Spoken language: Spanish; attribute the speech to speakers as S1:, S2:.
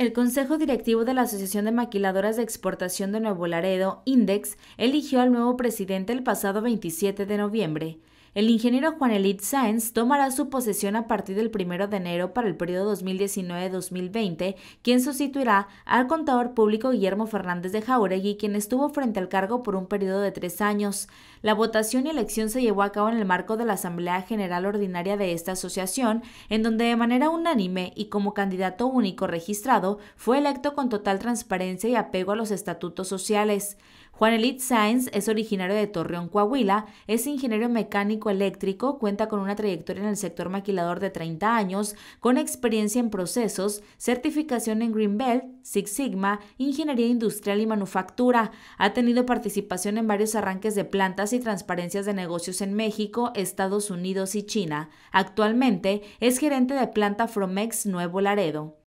S1: El Consejo Directivo de la Asociación de Maquiladoras de Exportación de Nuevo Laredo, INDEX, eligió al nuevo presidente el pasado 27 de noviembre. El ingeniero Juan Elite Sáenz tomará su posesión a partir del 1 de enero para el periodo 2019-2020, quien sustituirá al contador público Guillermo Fernández de Jauregui, quien estuvo frente al cargo por un periodo de tres años. La votación y elección se llevó a cabo en el marco de la Asamblea General Ordinaria de esta asociación, en donde de manera unánime y como candidato único registrado fue electo con total transparencia y apego a los estatutos sociales. Juan Elite Sainz es originario de Torreón, Coahuila, es ingeniero mecánico eléctrico, cuenta con una trayectoria en el sector maquilador de 30 años, con experiencia en procesos, certificación en Greenbelt, Six Sigma, ingeniería industrial y manufactura. Ha tenido participación en varios arranques de plantas y transparencias de negocios en México, Estados Unidos y China. Actualmente es gerente de planta Fromex Nuevo Laredo.